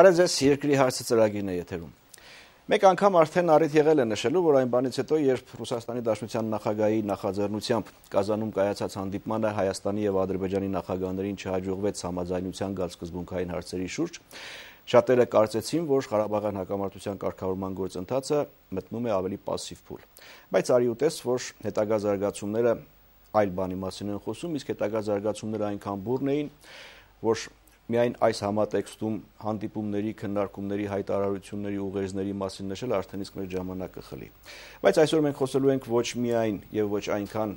Բարև ձեզ երկրի հարցը ծրագիրն է եթերում։ Մեկ անգամ արդեն առիթ եղել է նշելու, որ այն բանից հետո, երբ Ռուսաստանի Դաշնության նախագահի նախաձեռնությամբ Կազանում կայացած հանդիպմանը Հայաստանի եւ Ադրբեջանի նախագահներին չհաջողվեց համաձայնության գալ սկզբունքային հարցերի շուրջ, շատերը կարծեցին, որ Ղարաբաղյան հակամարտության կարգավորման գործընթացը մտնում է ավելի пассив փուլ։ Բայց արի ուտես, որ հետագա զարգացումները այլ բանի մասին են խոսում, իսկ հետագա զարգացումները այնքան բուրն էին, որ միայն այս համատեքստում հանդիպումների, քննարկումների, հայտարարությունների, ուղերձների մասին նշել արդեն իսկ մեր ժամանակը խլի։ Բայց այսօր մենք խոսելու ենք ոչ միայն եւ ոչ այնքան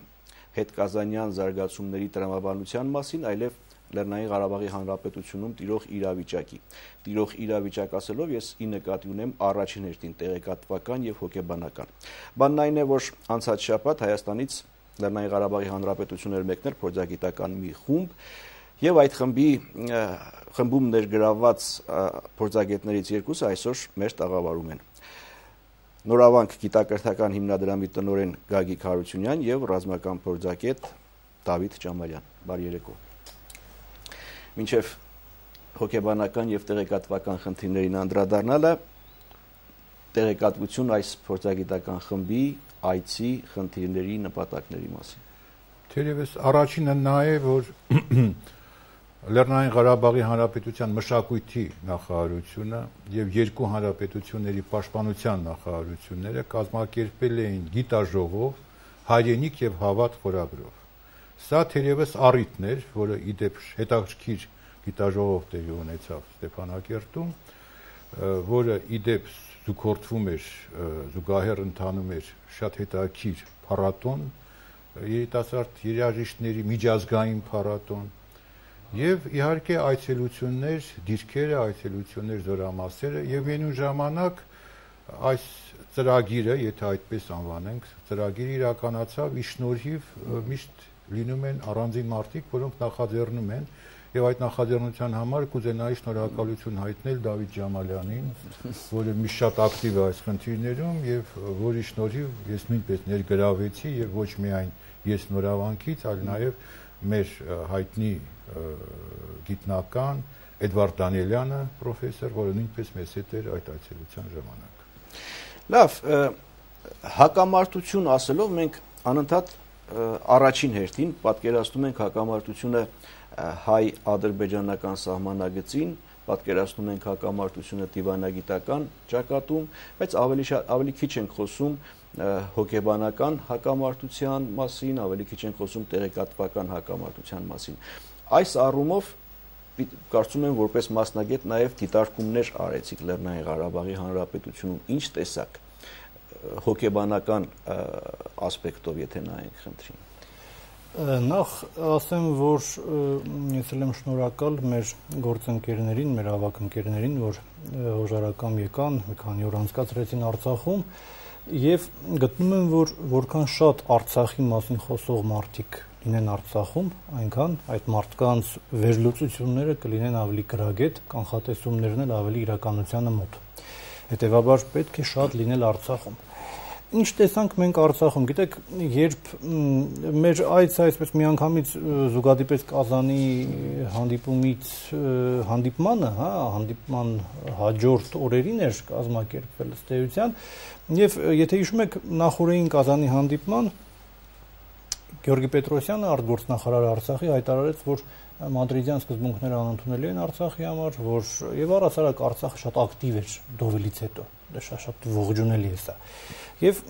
հետկազանյան զարգացումների տրամաբանության մասին, այլև Լեռնային Ղարաբաղի Հանրապետությունում տիրող իրավիճակի։ Տիրող իրավիճակ ասելով ես ի նկատի ունեմ առաջին հերթին տեղեկատվական եւ հոգեբանական։ Բանն այն է, որ անցած շաբաթ Հայաստանից Լեռնային Ղարաբաղի Հանրապետություններ մեկներ փորձագիտական մի խումբ եւ այդ խմբի խմբում ներգրաված փորձագետներից երկուսը այսօր մեր տաղավարում են։ Նորավանք գիտակրթական հիմնադրամի տնօրեն Գագիկ Հարությունյան եւ ռազմական փորձագետ Դավիթ Ճամալյան։ Բարի երեկո։ Մինչև հոգեբանական եւ տեղեկատվական խնդիրներին անդրադառնալը տեղեկատվություն այս փորձագիտական խմբի IT խնդիրների նպատակների մասին։ Թերևս առաջինը նա է, որ Լեռնային Ղարաբաղի Հանրապետության մշակույթի նախարարությունը եւ երկու հանրապետությունների պաշտպանության նախարարությունները կազմակերպել էին գիտաժողով հայերենիք եւ հավատ խորագրով։ Սա թերևս առիթն էր, որը իդեպ հետաքրքիր գիտաժողով տեղի ունեցավ Ստեփանակերտում, որը իդեպ զուգորդվում էր, զուգահեռ ընթանում էր շատ հետաքրքիր փառատոն, երիտասարդ երաժիշտների միջազգային փառատոն, Եվ իհարկե այցելություններ, դիրքերը, այցելություններ, զորամասերը եւ այն ժամանակ այս ծրագիրը, եթե այդպես անվանենք, ծրագիրը իրականացավ ի շնորհիվ միշտ լինում են առանձին մարդիկ, որոնք նախաձեռնում են եւ այդ նախաձեռնության համար կուզենայի շնորհակալություն հայտնել Դավիթ Ջամալյանին, որը միշտ շատ ակտիվ է այս խնդիրներում եւ որի շնորհիվ ես նույնպես ներգրավեցի եւ ոչ միայն ես նորավանքից, այլ նաեւ մեր հայտնի գիտնական Էդվարդ Դանիելյանը պրոֆեսոր, որը նույնպես մեզ հետ էր այդ այցելության ժամանակ։ Լավ, հակամարտություն ասելով մենք անընդհատ առաջին հերթին պատկերացնում ենք հակամարտությունը հայ-ադրբեջանական սահմանագծին, պատկերացնում ենք հակամարտությունը դիվանագիտական ճակատում, բայց ավելի ավելի քիչ ենք խոսում հոգեբանական հակամարտության մասին, ավելի քիչ ենք խոսում տեղեկատվական հակամարտության մասին։ Այս առումով կարծում եմ որպես մասնագետ նաև դիտարկումներ արեցիք Լեռնային Ղարաբաղի Հանրապետությունում ինչ տեսակ հոգեբանական ասպեկտով եթե նայենք խնդրին նախ ասեմ որ ես եմ շնորհակալ մեր գործընկերներին մեր ավակ ընկերներին որ հոժարակամ եկան մի քանի օր անցկացրեցին Արցախում եւ գտնում եմ, որ որքան շատ Արցախի մասին խոսող մարդիկ լինեն Արցախում, այնքան այդ մարդկանց վերլուծությունները կլինեն ավելի գրագետ, կանխատեսումներն էլ ավելի իրականությանը մոտ։ Հետևաբար պետք է շատ լինել Արցախում ինչ տեսանք մենք Արցախում, գիտեք, երբ մեր այս այսպես միանգամից զուգադիպեց Կազանի հանդիպումից հանդիպմանը, հա, հանդիպման հաջորդ օրերին էր կազմակերպվել ստեյության, եւ եթե հիշում եք, նախորդին Կազանի հանդիպման Գեորգի Պետրոսյանը արտգործնախարար Արցախի հայտարարեց, որ Մադրիդյան սկզբունքները անընդունելի են Արցախի համար, որ եւ առասարակ Արցախը շատ ակտիվ էր Դովիլից հետո։ Դա շատ շատ ողջունելի է սա։ Եվ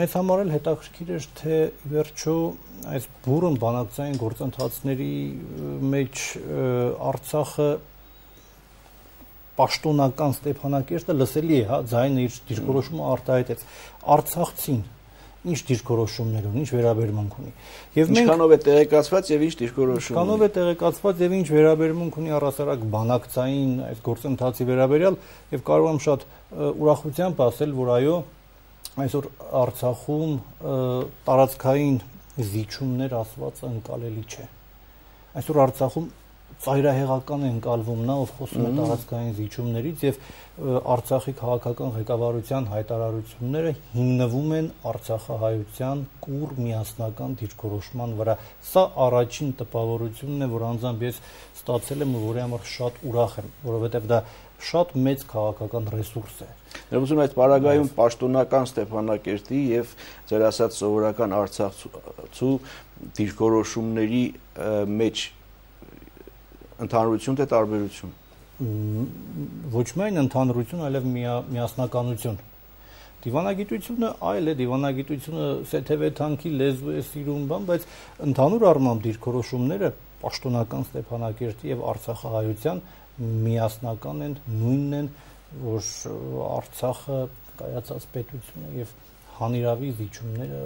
մեզ համար էլ հետաքրքիր էր, թե վերջո այս բուրըն բանակցային գործընթացների մեջ Արցախը պաշտոնական Ստեփանակերտը լսելի է, հա, ձայնը իր դիրքորոշումը արտահայտեց։ Արցախցին ինչ դիրքորոշումներ ունի, ինչ վերաբերմունք ունի։ Եվ մենք ինչքանով է տեղեկացված եւ ինչ դիրքորոշում։ Ինչքանով է տեղեկացված եւ ինչ վերաբերմունք ունի առասարակ բանակցային այս գործընթացի վերաբերյալ եւ կարող եմ շատ ուրախությամբ ասել, որ այո, այսօր Արցախում տարածքային զիջումներ ասված անկալելի չէ։ Այսօր Արցախում ծայրահեղական են կալվում նա, ով խոսում է տարածքային զիջումներից եւ Արցախի քաղաքական ղեկավարության հայտարարությունները հիմնվում են Արցախահայության կուր միասնական դիրքորոշման վրա։ Սա առաջին տպավորությունն է, որ անձամբ ես ստացել եմ, որի համար շատ ուրախ եմ, որովհետեւ դա շատ մեծ քաղաքական ռեսուրս է։ Ներողություն այդ պարագայում պաշտոնական Ստեփանակերտի եւ ձեր ասած սովորական Արցախցու դիրքորոշումների մեջ ընդհանրություն թե տարբերություն։ Ոչ միայն ընդհանրություն, այլև միասնականություն։ Դիվանագիտությունը այլ է, դիվանագիտությունը սեթևե թանկի լեզու է սիրում, բան, բայց ընդհանուր առմամբ դիրքորոշումները պաշտոնական Ստեփանակերտի եւ Արցախահայության միասնական են, նույնն են, որ Արցախը կայացած պետություն է եւ և հանիրավի վիճումները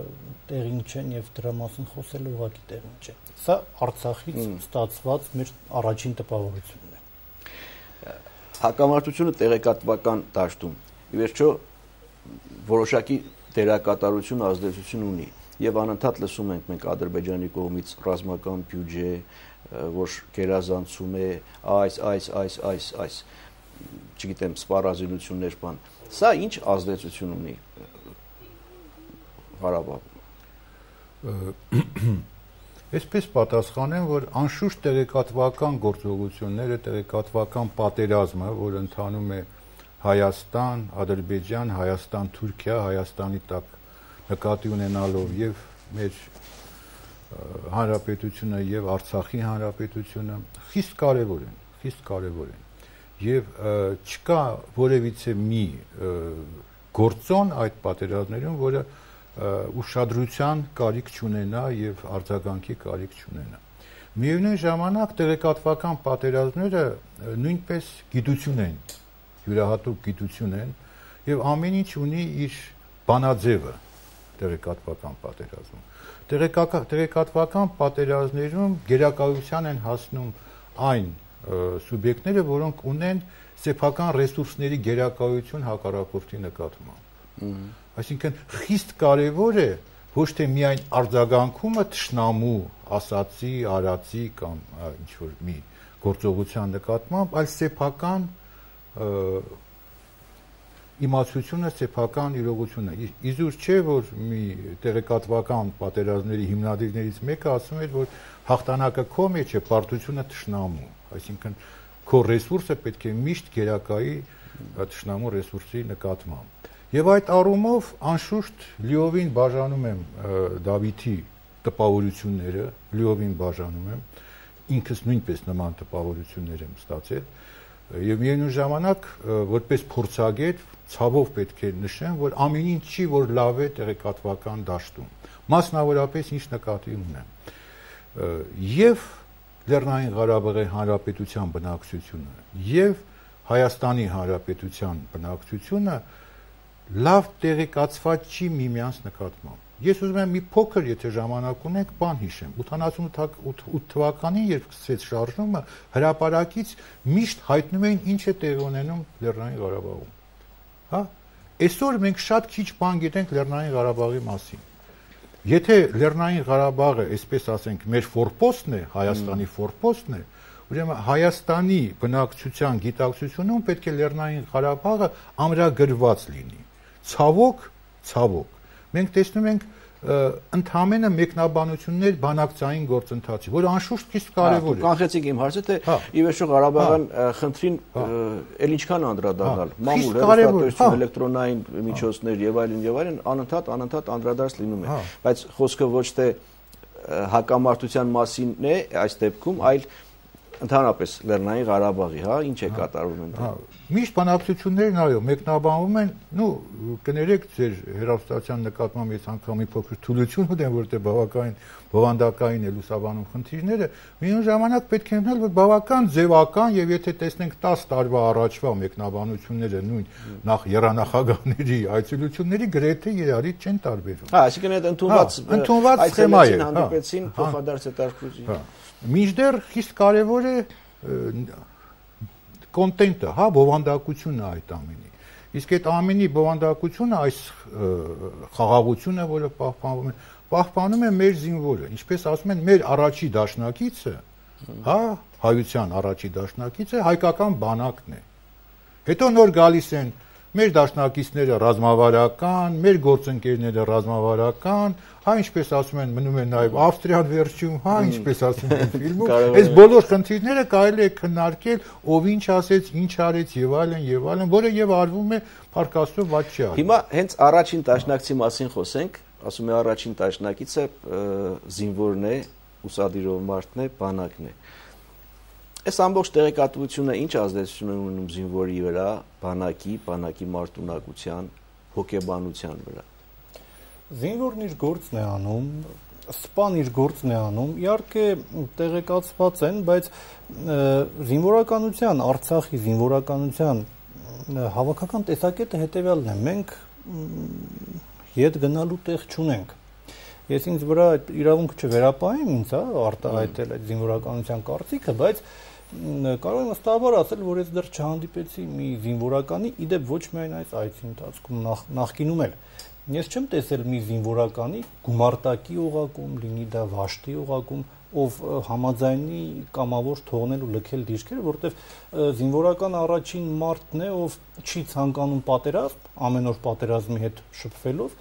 տեղին չեն եւ դրա մասին խոսելը ուղղակի տեղին չէ։ Սա Արցախից ստացված մեր առաջին տպավորությունն է։ Հակամարտությունը տեղեկատվական դաշտում։ Ի վերջո որոշակի դերակատարություն ազդեցություն ունի եւ անընդհատ լսում ենք մենք Ադրբեջանի կողմից ռազմական բյուջե, որ գերազանցում է այս այս այս այս այս չգիտեմ սպառազինություններ բան։ Սա ինչ ազդեցություն ունի Ղարաբաղում։ Այսպես պատասխանեմ, որ անշուշտ տեղեկատվական գործողությունները, տեղեկատվական պատերազմը, որ ընթանում է Հայաստան, Ադրբեջան, Հայաստան, Թուրքիա, Հայաստանի տակ նկատի ունենալով եւ մեր հանրապետությունը եւ Արցախի հանրապետությունը խիստ կարեւոր են, խիստ կարեւոր են։ Եվ չկա որևիցե մի գործոն այդ պատերազմներում, որը որ ուշադրության կարիք չունենա եւ արձագանքի կարիք չունենա։ Միևնույն ժամանակ տեղեկատվական պատերազմները նույնպես գիտություն են, յուրահատուկ գիտություն են եւ ամեն ինչ ունի իր բանաձևը տեղեկատվական պատերազմում։ Տեղեկատվական պատերազմներում գերակայության են հասնում այն սուբյեկտները, որոնք ունեն սեփական ռեսուրսների գերակայություն հակառակորդի նկատմամբ։ Այսինքն խիստ կարևոր է ոչ թե միայն արձագանքումը ճշնամու, ասացի, արացի կամ ինչ որ մի գործողության նկատմամբ, այլ սեփական իմացությունը, սեփական իրողությունը։ Իզուր չէ, որ մի տեղեկատվական պատերազմների հիմնադիրներից մեկը ասում էր, որ հաղթանակը քո մեջ է, պարտությունը ճշնամու։ Այսինքն քո ռեսուրսը պետք է միշտ գերակայի ճշնամու ռեսուրսի նկատմամբ։ Եվ այդ առումով անշուշտ լիովին բաժանում եմ Դավիթի տպավորությունները, լիովին բաժանում եմ։ Ինքս նույնպես նման տպավորություններ եմ ստացել։ Եվ միևնույն ժամանակ որպես փորձագետ ցավով պետք է նշեմ, որ ամեն ինչ չի որ լավ է տեղեկատվական դաշտում։ Մասնավորապես ինչ նկատի ունեմ։ Եվ Լեռնային Ղարաբաղի Հանրապետության բնակչությունը եւ Հայաստանի Հանրապետության բնակչությունը լավ տեղեկացված չի միմյանց նկատմամբ։ Ես ուզում եմ մի փոքր, եթե ժամանակ ունենք, բան հիշեմ։ 88 թվականին, երբ սկսեց շարժումը, հրաապարակից միշտ հայտնում էին ինչ է տեղի ունենում Լեռնային Ղարաբաղում։ Հա? Այսօր մենք շատ քիչ բան գիտենք Լեռնային Ղարաբաղի մասին։ Եթե Լեռնային Ղարաբաղը, այսպես ասենք, մեր ֆորպոստն է, Հայաստանի ֆորպոստն է, ուրեմն Հայաստանի բնակչության գիտակցությունում պետք է Լեռնային Ղարաբաղը ամրագրված լինի ցավոք, ցավոք։ Մենք տեսնում ենք ընդհանրը մեկնաբանություններ բանակցային գործընթացի, որը անշուշտ քիչ հա, կարևոր է։ Կանխեցիք իմ հարցը, թե հա։ ի վերջո Ղարաբաղյան հա։ խնդրին էլ ինչքան անդրադառնալ։ Մամուլ, հերոստատություն, էլեկտրոնային միջոցներ եւ այլն եւ այլն անընդհատ անընդհատ անդրադարձ լինում է։ Բայց խոսքը ոչ թե հակամարտության մասին է այս դեպքում, այլ ընդհանրապես Լեռնային Ղարաբաղի, հա, ինչ է հա, կատարվում ընդ։ Հա, միշտ բանակցություններն այո, մեկնաբանվում են, նո, կներեք ձեր հերոստացիան նկատմամբ ես անգամ մի փոքր թուլություն ունեմ, որտեղ բավականին բովանդակային է լուսաբանում խնդիրները, միայն ժամանակ պետք է ընկնել, որ բավական ձևական եւ եթե տեսնենք 10 տարվա առաջվա մեկնաբանությունները նույն նախ երանախագահների այցելությունների գրեթե երարից չեն տարբերվում։ Հա, այսինքն այդ ընդունված հա, ընդունված սխեմա է, հա, հանդիպեցին հա, փոխադարձ հետարկությունի։ Հա Միջդեռ խիստ կարևոր է կոնտենտը, հա, բովանդակությունը այդ ամենի։ Իսկ այդ ամենի բովանդակությունը այս խաղաղությունը, որը պահպանվում է, պահպանում է մեր զինվորը, ինչպես ասում են, մեր առաջի դաշնակիցը, հա, հայության առաջի դաշնակիցը հայկական բանակն է։ Հետո նոր գալիս են մեր դաշնակիցները ռազմավարական, մեր գործընկերները ռազմավարական, հա ինչպես ասում են, մնում են նաև Ավստրիան վերջում, հա ինչպես ասում են ֆիլմում, այս բոլոր խնդիրները կարելի է քննարկել, ով ինչ ասեց, ինչ արեց եւ այլն եւ այլն, որը եւ արվում է փարկաստով ված չի արվում։ Հիմա հենց առաջին տաշնակցի մասին խոսենք, ասում է առաջին տաշնակիցը զինվորն է, ուսադիրով մարդն է, բանակն է։ Ա, Այս ամբողջ տեղեկատվությունը ինչ ազդեցություն է ունենում զինվորի վրա, բանակի, բանակի մարտունակության, հոգեբանության վրա։ Զինվորն իր գործն է անում, սպան իր գործն է անում, իհարկե տեղեկացված են, բայց զինվորականության, Արցախի զինվորականության հավաքական տեսակետը հետեւյալն է։ Մենք յետ գնալու տեղ չունենք ես ինձ վրա այդ իրավունքը չվերապահեմ ինձ, հա, արտահայտել այդ զինվորականության կարծիքը, բայց կարող եմ հստակաբար ասել, որ ես դեռ չհանդիպեցի մի զինվորականի, իդեպ ոչ միայն այս այցի ընթացքում նախ նախկինում էլ։ Ես չեմ տեսել մի զինվորականի գումարտակի օղակում, լինի դա վաշտի օղակում, ով համաձայնի կամավոր թողնել ու լքել դիրքերը, որովհետև զինվորական առաջին մարտն է, ով չի ցանկանում պատերազմ, ամեն օր պատերազմի հետ շփվելով,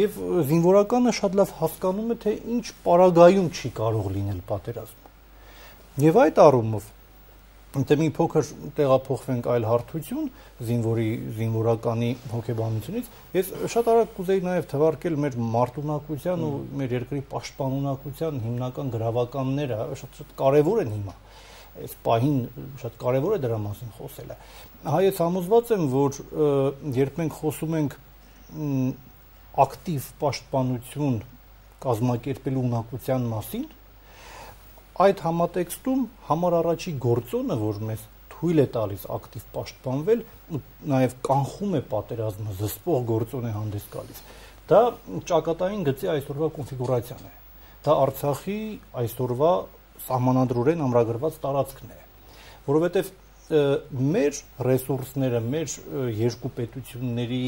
եւ զինվորականը շատ լավ հասկանում է, թե ինչ պարագայում չի կարող լինել պատերազմ Եվ այդ առումով ընդ մի փոքր տեղափոխվենք այլ հարթություն զինվորի զինվորականի հոգեբանությունից ես շատ արագ կուզեի նաև թվարկել մեր մարտունակության ու մեր երկրի պաշտպանունակության հիմնական գրավականները շատ շատ կարևոր են հիմա այս պահին շատ կարևոր է դրա մասին խոսելը հայց համոզված եմ որ երբ մենք խոսում ենք ակտիվ պաշտպանություն կազմակերպելու ունակության մասին այդ համատեքստում համար առաջի գործոնը, որ մեզ թույլ է տալիս ակտիվ պաշտպանվել, նաև կանխում է պատերազմը, զսպող գործոն է հանդես գալիս։ Դա ճակատային գծի այսօրվա կոնֆիգուրացիան է։ Դա Արցախի այսօրվա համանadrորեն ամրագրված տարածքն է, որովհետև մեր ռեսուրսները, մեր երկու պետությունների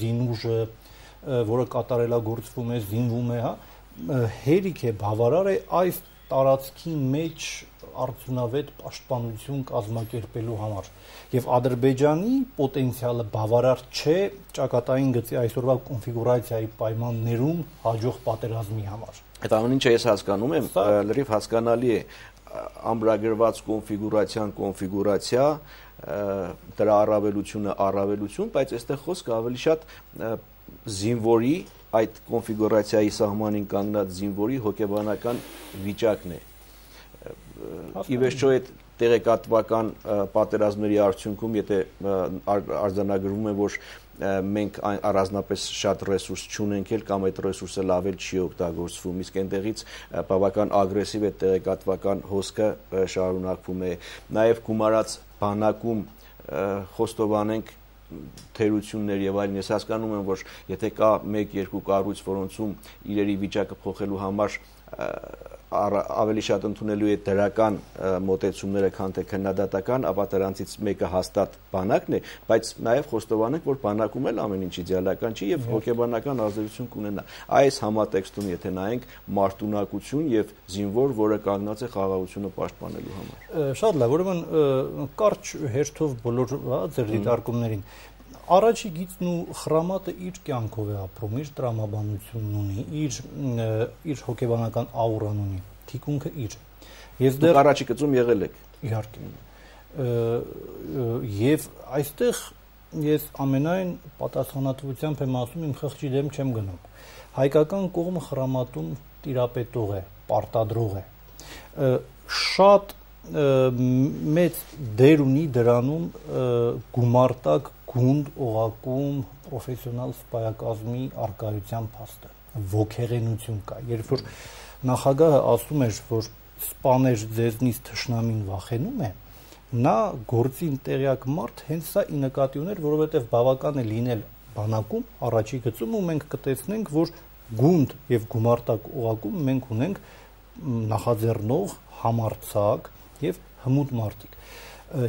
զինուժը, որը կատարելագործվում է, զինվում է, հա, հերիք է, բավարար է այս տարածքի մեջ արդյունավետ պաշտպանություն կազմակերպելու համար։ Եվ Ադրբեջանի պոտենցիալը բավարար չէ ճակատային գծի այսօրվա կոնֆիգուրացիայի պայմաններում հաջող պատերազմի համար։ Այդ ամեն ինչը ես հասկանում եմ, լրիվ հասկանալի է ամբրագրված կոնֆիգուրացիան կոնֆիգուրացիա դրա առավելությունը առավելություն, բայց այստեղ խոսքը ավելի շատ զինվորի այդ կոնֆիգուրացիայի սահմանին կանգնած զինվորի հոգեբանական վիճակն է։ Ի վերջո այդ տեղեկատվական պատերազմների արդյունքում, եթե արձանագրվում է, որ մենք առանձնապես շատ ռեսուրս չունենք էլ կամ այդ ռեսուրսը լավ էլ չի օգտագործվում, իսկ այնտեղից բավական ագրեսիվ է տեղեկատվական հոսքը շարունակվում է։ Նաև գումարած բանակում խոստովանենք թերություններ եւ այլն ես հասկանում եմ որ եթե կա 1-2 կառույց որոնցում իրերի վիճակը փոխելու համար ավելի շատ ընդունելու է դրական մոտեցումները, քան թե քննադատական, ապա դրանից մեկը հաստատ բանակն է, բայց նաև խոստովանենք, որ բանակում էլ ամեն ինչ իդեալական չի եւ հոգեբանական ազդեցություն կունենա։ Այս համատեքստում եթե նայենք մարտունակություն եւ զինվոր, որը կանգնած է խաղաղությունը պաշտպանելու համար։ Շատ լավ, ուրեմն կարճ հերթով բոլոր, հա, ձեր դիտարկումներին։ Առաջի գիծն ու խրամատը իր կյանքով է ապրում, իր տրամաբանությունն ունի, իր իր հոգեբանական աուրան ունի, թիկունքը իր։ Ես դեռ առաջի գծում եղել եք։ Իհարկե։ Եվ այստեղ ես ամենայն պատասխանատվությամբ եմ ասում, իմ խղճի դեմ չեմ գնում։ Հայկական կողմը խրամատում տիրապետող է, պարտադրող է շատ մեծ դեր ունի դրանում գումարտակ գունդ օղակում պրոֆեսիոնալ սպայակազմի արկայության փաստը ոգեղենություն կա երբ որ նախագահը ասում էր որ սպաներ ձեզնից թշնամին վախենում է նա գործին տեղյակ մարդ հենց սա ի նկատի ուներ որովհետև բավական է լինել բանակում առաջի գծում ու մենք կտեսնենք որ գունդ եւ գումարտակ օղակում մենք ունենք նախաձեռնող համարցակ եւ հմուտ մարդիկ։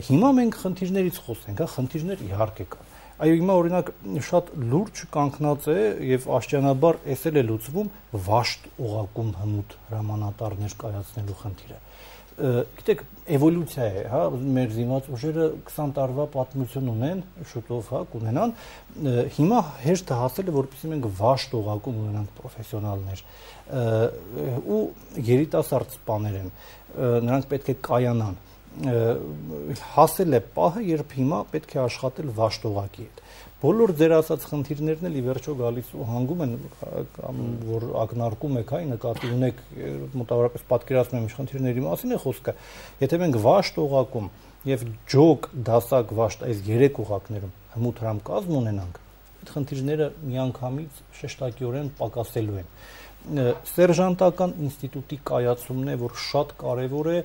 Հիմա մենք խնդիրներից խոսենք, հա, խնդիրներ իհարկե կան։ Այո, հիմա օրինակ շատ լուրջ կանգնած է եւ աշճանաբար էսել է լուծվում վաշտ օղակում հմուտ հրամանատարներ կայացնելու խնդիրը։ Գիտեք, էվոլյուցիա է, հա, մեր զինված ուժերը 20 տարվա պատմություն ունեն, շուտով հա կունենան։ Հիմա հեշտ է հասել, որպեսզի մենք վաշտ օղակում ունենանք պրոֆեսիոնալներ ու երիտասարդ սպաներ են նրանք պետք է կայանան հասել է պահը, երբ հիմա պետք է աշխատել վաշտողակի հետ։ Բոլոր ձեր ասած խնդիրներն էլ ի վերջո գալիս ու հանգում են կամ որ ակնարկում եք, այ նկատի ունեք մոտավորապես պատկերացնում եմ ինչ խնդիրների մասին է խոսքը։ Եթե մենք վաշտողակում եւ ջոկ դասակ վաշտ այս երեք ուղակներում հմուտ հրամկազմ ունենանք, այդ խնդիրները միանգամից շեշտակիորեն պակասելու են։ մի սերժանտական ինստիտուտի կայացումն է, որ շատ կարևոր է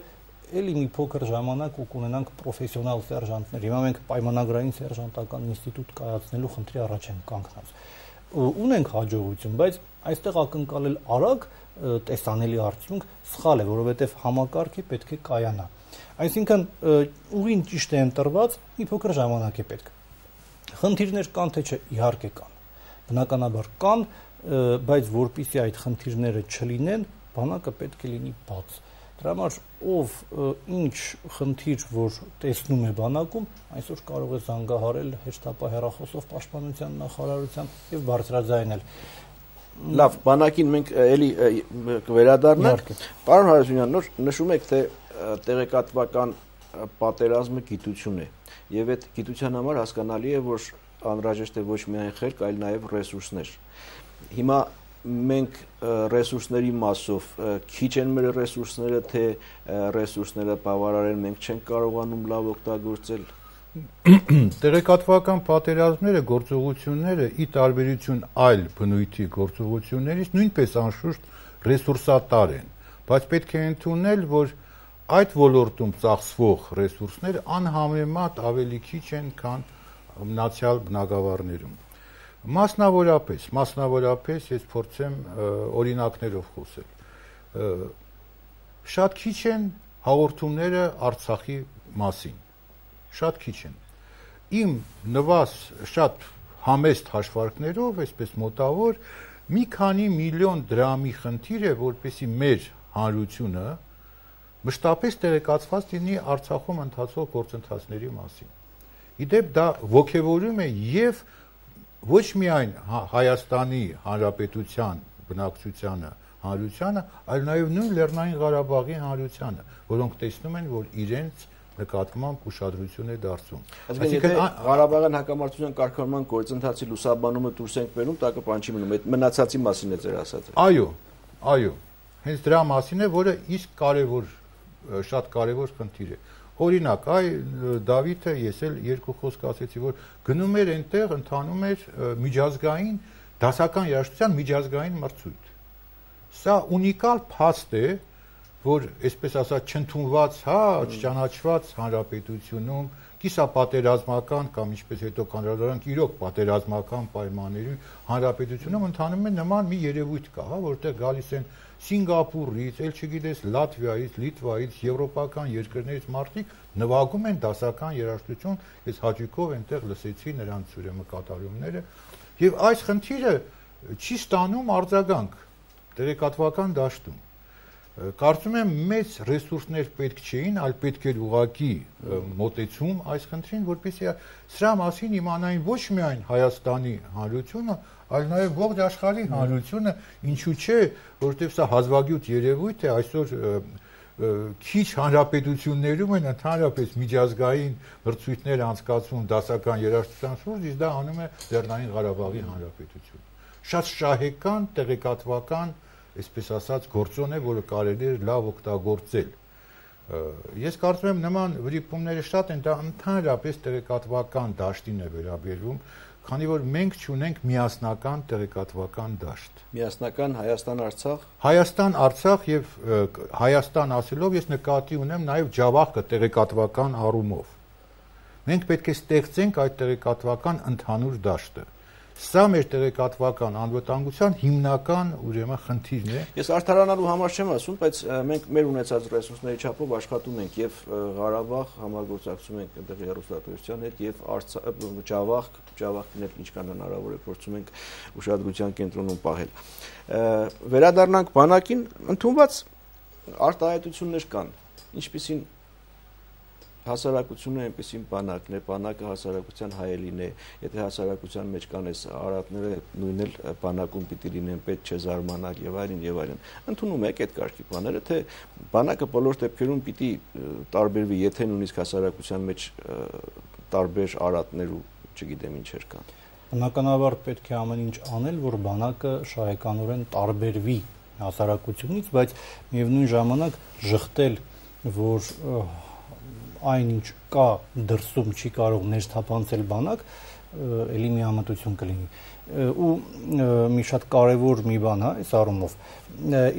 էլի մի փոքր ժամանակ ու կունենանք պրոֆեսիոնալ սերժանտներ։ Հիմա մենք պայմանագրային սերժանտական ինստիտուտ կայացնելու խնդրի առաջ ենք կանգնած։ Ունենք հաջողություն, բայց այստեղ ակնկալել արագ տեսանելի արդյունք սխալ է, որովհետև համակարգը պետք է կայանա։ Այսինքն ուղին ճիշտ է ընտրված, մի փոքր ժամանակ է պետք։ Խնդիրներ կան թե չէ, իհարկե կան։ Բնականաբար կան, բայց որpիսի այդ խնդիրները չլինեն, բանակը պետք է լինի բաց։ Դրա համար ով ինչ խնդիր որ տեսնում է բանակում, այսօր կարող է զանգահարել հեշտապա հերախոսով պաշտպանության նախարարությամբ եւ բարձրաձայնել։ Լավ, բանակին մենք էլի կվերադառնանք։ Պարոն Հարությունյան, նոր նշում եք, թե տեղեկատվական պատերազմը գիտություն է եւ այդ գիտության համար հասկանալի է, որ անհրաժեշտ է ոչ միայն խելք, այլ նաեւ ռեսուրսներ հիմա մենք ռեսուրսների մասով քիչ են մեր ռեսուրսները, թե ռեսուրսները բավարար են, մենք չենք կարողանում լավ օգտագործել։ Տեղեկատվական պատերազմները, գործողությունները ի տարբերություն այլ բնույթի գործողություններից նույնպես անշուշտ ռեսուրսատար են, բայց պետք է ընդունել, որ այդ ոլորտում ծախսվող ռեսուրսները անհամեմատ ավելի քիչ են, քան մնացյալ բնակավարներում։ Մասնավորապես, մասնավորապես ես փորձեմ օրինակներով խոսել։ Շատ քիչ են հաղորդումները Արցախի մասին։ Շատ քիչ են։ Իմ նվաս շատ համեստ հաշվարկներով, այսպես մոտավոր մի քանի միլիոն դրամի խնդիր է, որպեսի մեր հանրությունը մշտապես տեղեկացված լինի Արցախում ընթացող գործընթացների մասին։ Իդեպ դա ողջևորում է եւ և ոչ միայն հա- Հայաստանի Հանրապետության բնակչությանը, հանրությանը, այլ նաև նույն Լեռնային Ղարաբաղի հանրությանը, որոնք տեսնում են, որ իրենց նկատմամբ ուշադրություն է դարձում։ Այսինքն Ղարաբաղյան հակամարտության կարգավորման գործընթացի լուսաբանումը դուրս ենք բերում, տակը բան չի մնում, այդ մնացածի մասին է ձեր ասածը։ Այո, այո։ Հենց դրա մասին է, որը իսկ կարևոր շատ կարևոր խնդիր է։ Օրինակ, այ Դավիթը ես էլ երկու խոսք ասեցի, որ գնում էր այնտեղ, ընթանում էր միջազգային դասական երաժշտության միջազգային մրցույթ։ Սա ունիկալ փաստ է, որ այսպես ասած չընդունված, հա, չճանաչված հանրապետությունում, կիսապատերազմական կամ ինչպես հետո կանրադարանք իրոք պատերազմական պայմաններում հանրապետությունում ընդանում է նման մի երևույթ կա, հա, որտեղ գալիս են Սինգապուրից, էլ չգիտես Լատվիայից, Լիտվայից, եվրոպական երկրներից մարդիկ նվագում են դասական երաժշտություն, ես հաճույքով այնտեղ լսեցի նրանց ուրեմն կատարումները, եւ այս խնդիրը չի ստանում արձագանք տեղեկատվական դաշտում Կարծում եմ մեծ ռեսուրսներ պետք չէին, այլ պետք էր ուղակի մոտեցում այս քննին, որպեսզի սրա մասին իմանային ոչ միայն Հայաստանի հանրությունը, այլ նաև ողջ աշխարհի հանրությունը, ինչու՞ չէ, որովհետև սա հազվագյուտ երևույթ է այսօր քիչ հանրապետություններում են ընդհանրապես միջազգային մրցույթներ անցկացվում դասական երաժշտության շուրջ, իսկ դա անում է Լեռնային Ղարաբաղի հանրապետությունը։ Շատ շահեկան, տեղեկատվական, այսպես ասած գործոն է, որը կարելի է լավ օգտագործել։ Ես կարծում եմ նման վրիպումները շատ են, դա ընդհանրապես տեղեկատվական դաշտին է վերաբերվում, քանի որ մենք չունենք միասնական տեղեկատվական դաշտ։ Միասնական Հայաստան-Արցախ։ Հայաստան-Արցախ եւ Հայաստան ասելով ես նկատի ունեմ նաեւ Ջավախը տեղեկատվական առումով։ Մենք պետք է ստեղծենք այդ տեղեկատվական ընդհանուր դաշտը Սա մեր տեղեկատվական անվտանգության հիմնական ուրեմն խնդիրն է։ Ես արդարանալու համար չեմ ասում, բայց մենք մեր ունեցած ռեսուրսների չափով աշխատում ենք եւ Ղարաբաղ համագործակցում ենք այնտեղ հերոստատության հետ եւ Ջավախ, Ջավախին հետ ինչքան հնարավոր է փորձում ենք ուշադրության կենտրոնում պահել։ Վերադառնանք բանակին, ընդունված արտահայտություններ կան ինչպիսին հասարակությունը այնպեսին բանակն է, բանակը հասարակության հայելին է։ Եթե հասարակության մեջ կան այս արատները, նույնն էլ բանակում պիտի լինեն, պետք չէ զարմանալ եւ այլն եւ այլն։ Ընդունում եք այդ կարգի բաները, թե բանակը բոլոր դեպքերում պիտի տարբերվի, եթե նույնիսկ հասարակության մեջ տարբեր արատներ ու չգիտեմ ինչեր կան։ Բնականաբար պետք է ամեն ինչ անել, որ բանակը շահեկանորեն տարբերվի հասարակությունից, բայց միևնույն ժամանակ շղթել, որ այնինչ կա դրսում չի կարող ներթափանցել բանակ, ելի մի համատություն կլինի ու մի շատ կարևոր մի բան է հա, այս առումով։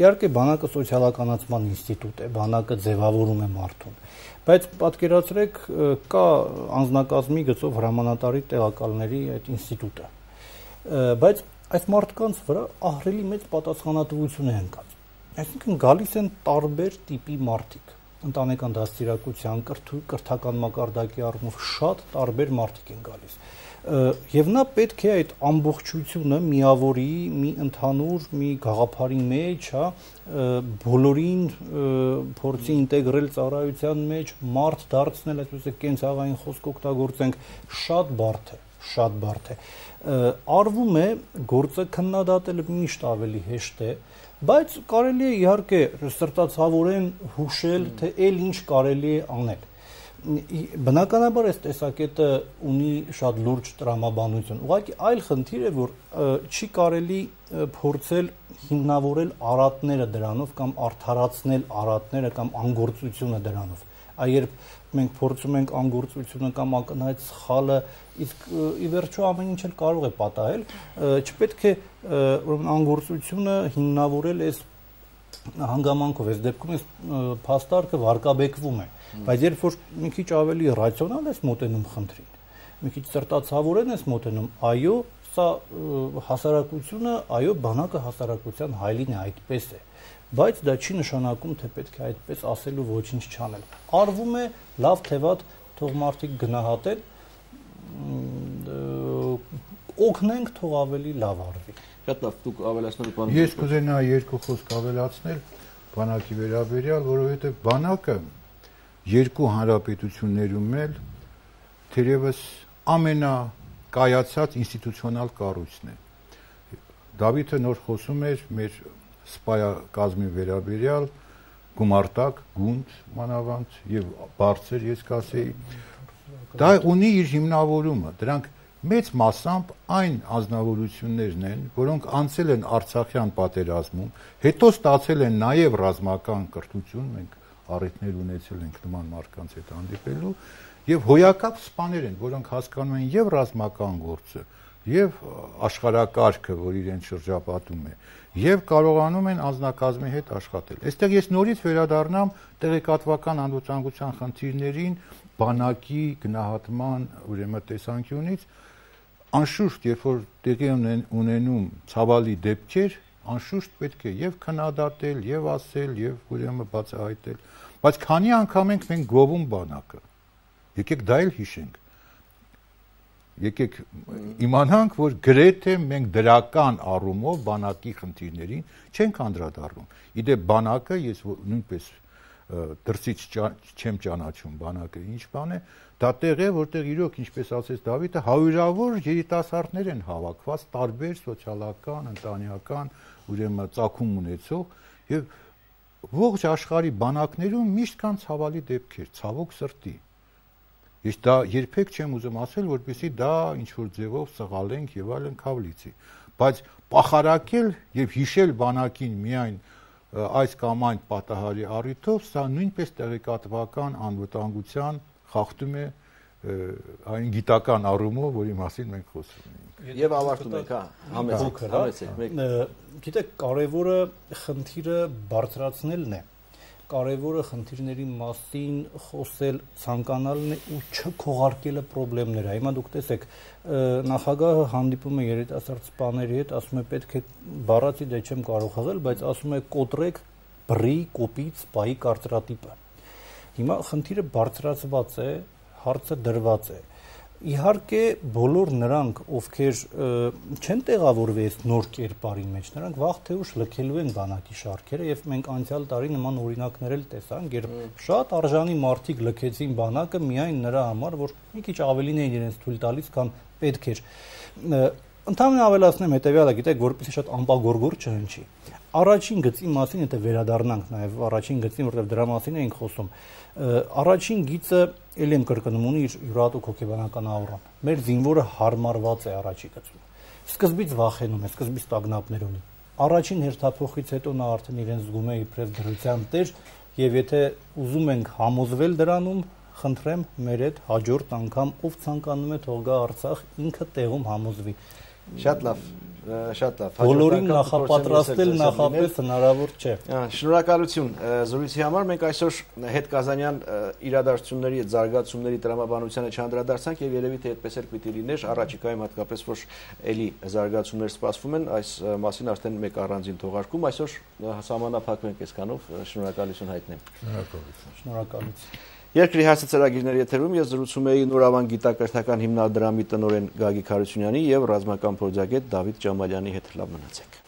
Իհարկե բանակը սոցիալականացման ինստիտուտ է, բանակը ձևավորում է մարդուն։ Բայց պատկերացրեք, կա անznակազմի գծով հրամանատարի տեղակալների այդ ինստիտուտը։ Բայց այս մարդկանց վրա ահրելի մեծ պատասխանատվություն է ընկած։ Այսինքն գալիս են տարբեր տիպի մարդիկ ընտանեկան դաստիարակության կրթական մակարդակի առումով շատ տարբեր մարդիկ են գալիս։ Եվ նա պետք է այդ ամբողջությունը միավորի մի ընդհանուր մի գաղափարի մեջ, հա, բոլորին փորձի ինտեգրել ծառայության մեջ, մարդ դարձնել, այսպես կենցաղային խոսք օգտագործենք, շատ բարդ է, շատ բարդ է։ Արվում է գործը քննադատելը միշտ ավելի հեշտ է, հեշտ է Բայց կարելի է իհարկե սրտացավորեն հուշել, թե ել ինչ կարելի է անել։ Բնականաբար այս տեսակետը ունի շատ լուրջ տրամաբանություն։ Ուղղակի այլ խնդիր է, որ չի կարելի փորձել հիմնավորել արատները դրանով կամ արթարացնել արատները կամ անգործությունը դրանով։ Այ երբ մենք փորձում ենք անգործությունը կամ ակնհայտ սխալը, իսկ ի վերջո ամեն ինչ էլ կարող է պատահել, չպետք է ուրեմն անգործությունը հիմնավորել այս հանգամանքով այս դեպքում այս փաստարկը վարկաբեկվում է բայց երբ որ մի քիչ ավելի ռացիոնալ ես մոտենում խնդրին մի քիչ սրտացավորեն ես մոտենում այո սա հասարակությունը այո բանակը հասարակության հայլին է այդպես է բայց դա չի նշանակում, թե պետք է այդպես ասելու ոչինչ չանել։ Արվում է լավ թե վատ թող մարդիկ գնահատեն օգնենք թող ավելի լավ արվի։ Շատ լավ, դուք ավելացնելու բան։ Ես կուզենա երկու խոսք ավելացնել բանակի վերաբերյալ, որովհետև բանակը երկու հանրապետություններում էլ թերևս ամենակայացած ինստիտուցիոնալ կառույցն է։ Դավիթը նոր խոսում էր մեր սպայակազմի վերաբերյալ գումարտակ, գունջ, մանավանդ եւ բարձր ես կասեի։ Դա ունի իր հիմնավորումը։ Դրանք մեծ մասամբ այն ազնվորություններն են, որոնք անցել են Արցախյան պատերազմում, հետո ստացել են նաև ռազմական կրթություն, մենք առիթներ ունեցել ենք նման մարդկանց հետ հանդիպելու, եւ հոյակապ սպաներ են, որոնք հասկանում են եւ ռազմական գործը, եւ աշխարակարգը, որ իրեն շրջապատում է, եւ կարողանում են անznակազմի հետ աշխատել։ Այստեղ ես նորից վերադառնամ տեղեկատվական անվտանգության խնդիրներին, բանակի գնահատման ուրեմն տեսանկյունից անշուշտ, երբ որ տեղի ունենում ցավալի դեպքեր, անշուշտ պետք է եւ քննադատել, եւ ասել, եւ ուրեմն բացահայտել։ Բայց քանի անգամ ենք մենք գովում բանակը։ Եկեք դա էլ հիշենք եկեք իմանանք, որ գրեթե մենք դրական առումով բանակի խնդիրներին չենք անդրադառնում։ Իդե բանակը ես նույնպես դրսից ճա, չեմ ճանաչում բանակը ինչ բան է, դա տեղ է, որտեղ իրոք ինչպես ասեց Դավիթը, հարյուրավոր երիտասարդներ են հավաքված տարբեր սոցիալական, ընտանեկան, ուրեմն ծագում ունեցող եւ ողջ աշխարհի բանակներում միշտ կան ցավալի դեպքեր, ցավոք սրտի։ Ես դա երբեք չեմ ուզում ասել, որպեսզի դա ինչ որ ձևով սղալենք եւ այլն քավլիցի, բայց փախարակել եւ հիշել բանակին միայն այս կամ այն պատահարի առիթով սա նույնպես տեղեկատվական անվտանգության խախտում է այն գիտական առումով, որի մասին մենք խոսում ենք։ Եվ ավարտում ենք, հա, համեցեք, հա, համեցեք։ Գիտեք, կարևորը խնդիրը բարձրացնելն է։ Ա կարևորը խնդիրների մասին խոսել ցանկանալն է ու չքողարկելը խնդիրները։ Հիմա դուք տեսեք, նախագահը հանդիպում է երիտասարդ սպաների հետ, ասում է պետք է բառացի դե չեմ կարող հղել, բայց ասում է կոտրեք բրի կոպիտ սպայի կարծրատիպը։ Հիմա խնդիրը բարձրացված է, հարցը դրված է։ Ա, Իհարկե բոլոր նրանք, ովքեր չեն տեղավորվի այդ նոր կերպարի մեջ, նրանք վաղ թե ուշ լքելու են բանակի շարքերը եւ մենք անցյալ տարի նման օրինակներ էլ տեսանք, երբ շատ արժանի մարդիկ լքեցին բանակը միայն նրա համար, որ մի քիչ ավելին էին իրենց թույլ տալիս, քան պետք էր։ Ընդհանրապես ավելացնեմ հետեւյալը, գիտեք, որպեսզի շատ անպագորգոր չհնչի առաջին գծի մասին, եթե վերադառնանք նաև առաջին գծին, որտեղ դրա մասին էինք խոսում, առաջին գիծը ել եմ կրկնում ունի իր յուրատուկ հոգեբանական աուրա։ Մեր զինվորը հարմարված է առաջի գծում։ Սկզբից վախենում է, սկզբից տագնապներ ունի։ Առաջին հերթափոխից հետո նա արդեն իրեն զգում է իբրև դրության տեր, եւ եթե ուզում ենք համոզվել դրանում, խնդրեմ մեր այդ հաջորդ անգամ ով ցանկանում է թող գա Արցախ ինքը տեղում համոզվի։ Շատ լավ շատ լավ։ Բոլորին նախապատրաստել նախապես հնարավոր չէ։ Շնորհակալություն զրույցի համար։ Մենք այսօր հետ Կազանյան իրադարձությունների այդ զարգացումների դրամաբանությանը չանդրադարձանք եւ երևի թե այդպես էլ պիտի լիներ առաջիկայում հատկապես որ էլի զարգացումներ սպասվում են, այս մասին արդեն մեկ առանձին թողարկում։ Այսօր համանախապակում ենք այսքանով։ Շնորհակալություն հայտնեմ։ Շնորհակալություն։ Շնորհակալություն։ Երկրի հասը ծրագիրների եթերում ես զրուցում էի նորավան գիտակրթական հիմնադրամի տնորեն Գագիկ Հարությունյանի եւ ռազմական փորձագետ Դավիթ Ջամալյանի հետ լավ մնացեք։